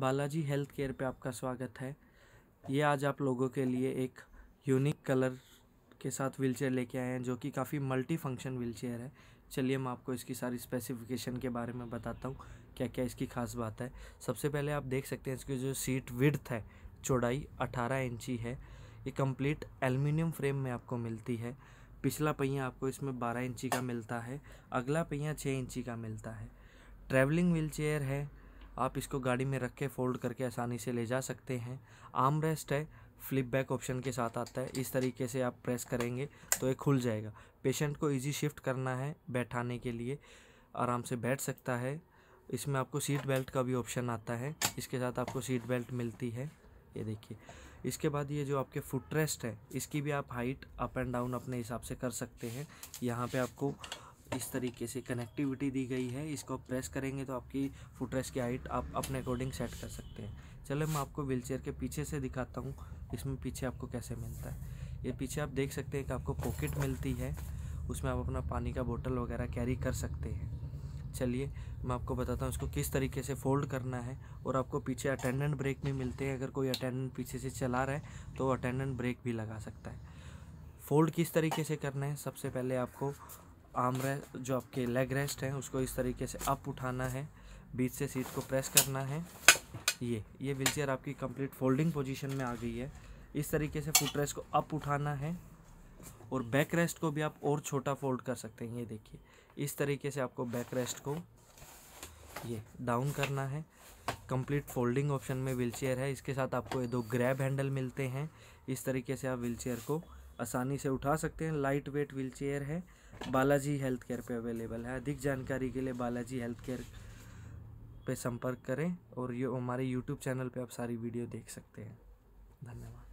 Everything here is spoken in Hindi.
बालाजी हेल्थ केयर पे आपका स्वागत है ये आज आप लोगों के लिए एक यूनिक कलर के साथ व्हीलचेयर लेके आए हैं जो कि काफ़ी मल्टी फंक्शन व्हीलचेयर है चलिए मैं आपको इसकी सारी स्पेसिफिकेशन के बारे में बताता हूँ क्या क्या इसकी खास बात है सबसे पहले आप देख सकते हैं इसकी जो सीट विड्थ है चौड़ाई 18 इंची है ये कंप्लीट एल्युमिनियम फ्रेम में आपको मिलती है पिछला पहिया आपको इसमें 12 इंची का मिलता है अगला पहिया 6 इंची का मिलता है ट्रैवलिंग चेयर है आप इसको गाड़ी में रख के फोल्ड करके आसानी से ले जा सकते हैं आर्म रेस्ट है फ्लिप बैक ऑप्शन के साथ आता है इस तरीके से आप प्रेस करेंगे तो ये खुल जाएगा पेशेंट को इजी शिफ्ट करना है बैठाने के लिए आराम से बैठ सकता है इसमें आपको सीट बेल्ट का भी ऑप्शन आता है इसके साथ आपको सीट बेल्ट मिलती है ये देखिए इसके बाद ये जो आपके फुट रेस्ट है इसकी भी आप हाइट अप एंड डाउन अपने हिसाब से कर सकते हैं यहाँ पर आपको इस तरीके से कनेक्टिविटी दी गई है इसको प्रेस करेंगे तो आपकी फुटरेस्ट की हाइट आप अपने अकॉर्डिंग सेट कर सकते हैं चलो मैं आपको व्हीलचेयर के पीछे से दिखाता हूँ इसमें पीछे आपको कैसे मिलता है ये पीछे आप देख सकते हैं कि आपको पॉकेट मिलती है उसमें आप अपना पानी का बोतल वगैरह कैरी कर सकते हैं चलिए मैं आपको बताता हूँ इसको किस तरीके से फोल्ड करना है और आपको पीछे अटेंडेंट ब्रेक भी मिलते हैं अगर कोई अटेंडेंट पीछे से चला रहा है तो अटेंडेंट ब्रेक भी लगा सकता है फोल्ड किस तरीके से करना है सबसे पहले आपको आर्म रेस्ट जो आपके लेग रेस्ट हैं उसको इस तरीके से अप उठाना है बीच से सीट को प्रेस करना है ये ये चेयर आपकी कंप्लीट फोल्डिंग पोजीशन में आ गई है इस तरीके से फुट रेस्ट को अप उठाना है और बैक रेस्ट को भी आप और छोटा फोल्ड कर सकते हैं ये देखिए इस तरीके से आपको बैक रेस्ट को ये डाउन करना है कंप्लीट फोल्डिंग ऑप्शन में चेयर है इसके साथ आपको ये दो ग्रैब हैंडल मिलते हैं इस तरीके से आप चेयर को आसानी से उठा सकते हैं लाइट वेट चेयर है बालाजी हेल्थ केयर पर अवेलेबल है अधिक जानकारी के लिए बालाजी हेल्थ केयर पर संपर्क करें और ये हमारे यूट्यूब चैनल पर आप सारी वीडियो देख सकते हैं धन्यवाद